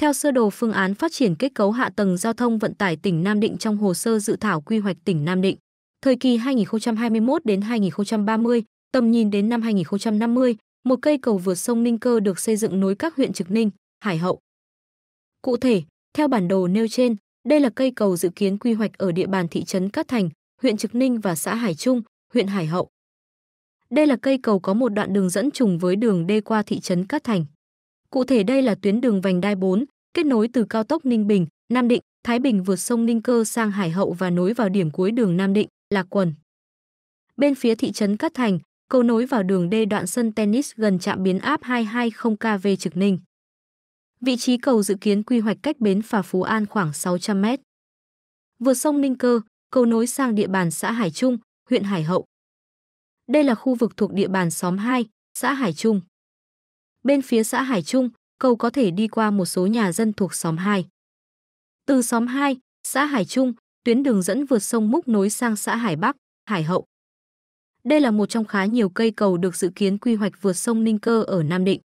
Theo sơ đồ phương án phát triển kết cấu hạ tầng giao thông vận tải tỉnh Nam Định trong hồ sơ dự thảo quy hoạch tỉnh Nam Định, thời kỳ 2021 đến 2030, tầm nhìn đến năm 2050, một cây cầu vượt sông Ninh Cơ được xây dựng nối các huyện Trực Ninh, Hải Hậu. Cụ thể, theo bản đồ nêu trên, đây là cây cầu dự kiến quy hoạch ở địa bàn thị trấn Cát Thành, huyện Trực Ninh và xã Hải Trung, huyện Hải Hậu. Đây là cây cầu có một đoạn đường dẫn trùng với đường đê qua thị trấn Cát Thành. Cụ thể đây là tuyến đường vành đai 4, kết nối từ cao tốc Ninh Bình, Nam Định, Thái Bình vượt sông Ninh Cơ sang Hải Hậu và nối vào điểm cuối đường Nam Định, Lạc Quần. Bên phía thị trấn Cát Thành, cầu nối vào đường D đoạn sân tennis gần trạm biến áp 220 kV Trực Ninh. Vị trí cầu dự kiến quy hoạch cách bến phà Phú An khoảng 600 m. Vượt sông Ninh Cơ, cầu nối sang địa bàn xã Hải Trung, huyện Hải Hậu. Đây là khu vực thuộc địa bàn xóm 2, xã Hải Trung bên phía xã Hải Trung, cầu có thể đi qua một số nhà dân thuộc xóm 2. Từ xóm 2, xã Hải Trung, tuyến đường dẫn vượt sông Múc nối sang xã Hải Bắc, Hải Hậu. Đây là một trong khá nhiều cây cầu được dự kiến quy hoạch vượt sông Ninh Cơ ở Nam Định.